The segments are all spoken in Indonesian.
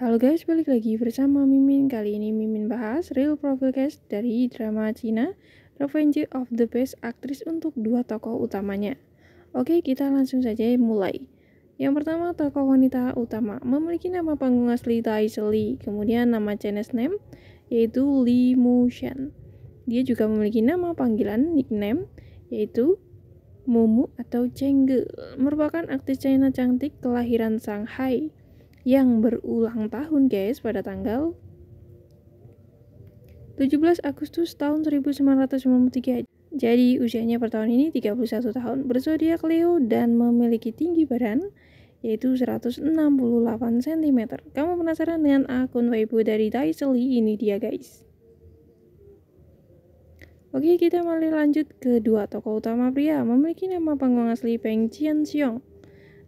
Halo guys, balik lagi bersama Mimin. Kali ini Mimin bahas real profile case dari drama Cina Revenge of the Best Actress untuk dua tokoh utamanya. Oke, kita langsung saja mulai. Yang pertama, tokoh wanita utama memiliki nama panggung asli Tai Seli, kemudian nama Chinese name yaitu Li Mu Shan. Dia juga memiliki nama panggilan nickname yaitu Mumu atau Chengge, merupakan aktris China cantik kelahiran Shanghai yang berulang tahun guys pada tanggal 17 Agustus tahun 1993. Jadi usianya per tahun ini 31 tahun, berzodiak Leo dan memiliki tinggi badan yaitu 168 cm. Kamu penasaran dengan akun Weibo dari Daiseli? Ini dia guys. Oke, kita mulai lanjut ke dua tokoh utama pria. Memiliki nama panggung asli Peng Chien Xiong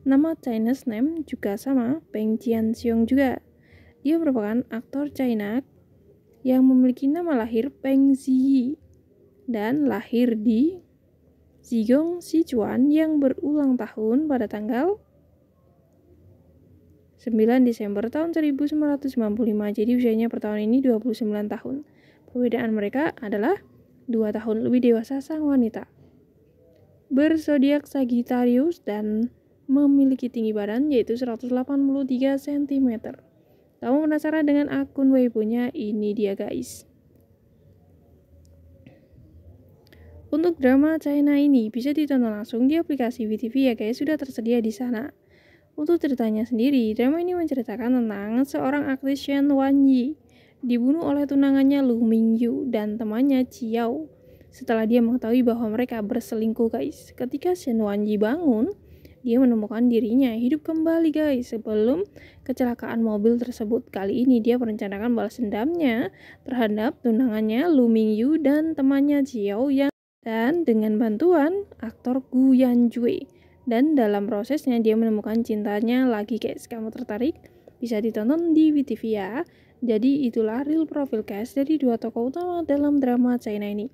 Nama Chinese name juga sama, Peng Jian Xiong juga. Dia merupakan aktor China yang memiliki nama lahir Peng Ziyi dan lahir di Zigong Sichuan yang berulang tahun pada tanggal 9 Desember tahun 1995. Jadi usianya per tahun ini 29 tahun. Perbedaan mereka adalah 2 tahun lebih dewasa sang wanita. Bersodiak Sagittarius dan memiliki tinggi badan yaitu 183 cm. Kamu penasaran dengan akun Weibo-nya? Ini dia guys. Untuk drama China ini bisa ditonton langsung di aplikasi VTV ya guys, sudah tersedia di sana. Untuk ceritanya sendiri, drama ini menceritakan tentang seorang aktris Shen Wan Yi dibunuh oleh tunangannya Lu Mingyu dan temannya Chiao setelah dia mengetahui bahwa mereka berselingkuh guys. Ketika Shen Wan Yi bangun, dia menemukan dirinya hidup kembali guys sebelum kecelakaan mobil tersebut. Kali ini dia merencanakan balas dendamnya terhadap tunangannya Lu Mingyu dan temannya Xiao yang dan dengan bantuan aktor Gu Yanjui. Dan dalam prosesnya dia menemukan cintanya lagi guys. Kamu tertarik? Bisa ditonton di WTV ya. Jadi itulah real profil guys dari dua tokoh utama dalam drama China ini.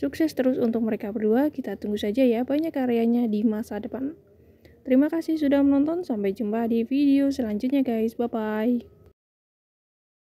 Sukses terus untuk mereka berdua, kita tunggu saja ya banyak karyanya di masa depan. Terima kasih sudah menonton, sampai jumpa di video selanjutnya guys, bye-bye.